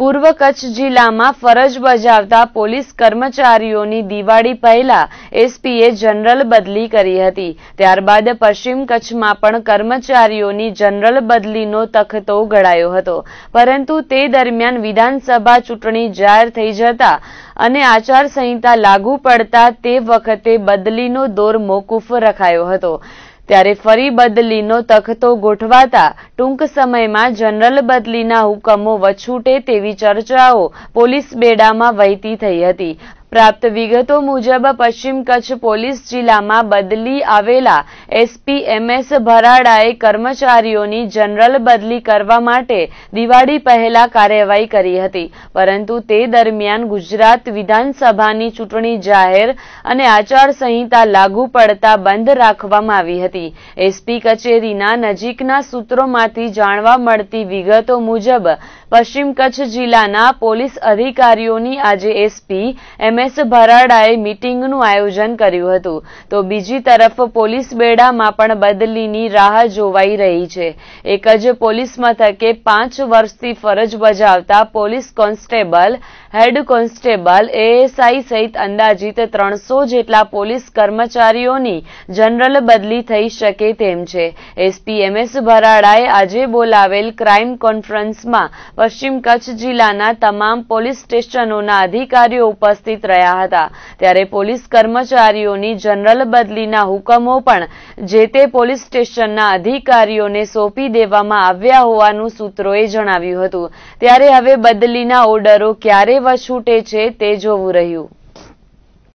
પૂર્વ કચ્છ જિલ્લામાં ફરજ બજાવતા પોલીસ કર્મચારીઓની દિવાળી પહેલા એસપીએ જનરલ બદલી કરી હતી ત્યારબાદ પશ્ચિમ કચ્છમાં પણ કર્મચારીઓની જનરલ બદલીનો તખતો ઘડાયો હતો પરંતુ તે દરમિયાન વિધાનસભા ચૂંટણી જાહેર થઈ જતા અને આચારસંહિતા લાગુ પડતા તે વખતે બદલીનો દોર મોકૂફ રખાયો હતો ત્યારે ફરી બદલીનો તખતો ગોઠવાતા ટૂંક સમયમાં જનરલ બદલીના હુકમો વછૂટે તેવી ચર્ચાઓ પોલીસ બેડામાં વહેતી થઈ હતી પ્રાપ્ત વિગતો મુજબ પશ્ચિમ કચ્છ પોલીસ જિલ્લામાં બદલી આવેલા એસપી એમ ભરાડાએ કર્મચારીઓની જનરલ બદલી કરવા માટે દિવાળી પહેલા કાર્યવાહી કરી હતી પરંતુ તે દરમિયાન ગુજરાત વિધાનસભાની ચૂંટણી જાહેર અને આચારસંહિતા લાગુ પડતા બંધ રાખવામાં આવી હતી એસપી કચેરીના નજીકના સૂત્રોમાંથી જાણવા મળતી વિગતો મુજબ પશ્ચિમ કચ્છ જિલ્લાના પોલીસ અધિકારીઓની આજે એસપી એમ એમએસ ભરાડાએ મીટિંગનું આયોજન કર્યું હતું તો બીજી તરફ પોલીસ બેડામાં પણ બદલીની રાહ જોવાઈ રહી છે એક જ પોલીસ મથકે પાંચ વર્ષથી ફરજ બજાવતા police constable head constable ASI સહિત અંદાજિત ત્રણસો જેટલા પોલીસ કર્મચારીઓની જનરલ બદલી થઈ શકે તેમ છે એસપી એમએસ ભરાડાએ આજે બોલાવેલ ક્રાઇમ કોન્ફરન્સમાં પશ્ચિમ કચ્છ જિલ્લાના તમામ પોલીસ સ્ટેશનોના અધિકારીઓ ઉપસ્થિત રહ્યા હતા ત્યારે પોલીસ કર્મચારીઓની જનરલ બદલીના હુકમો પણ જે તે પોલીસ સ્ટેશનના અધિકારીઓને સોંપી દેવામાં આવ્યા હોવાનું સૂત્રોએ જણાવ્યું હતું ત્યારે હવે બદલીના ઓર્ડરો ક્યારે વછૂટે છે તે જોવું રહ્યું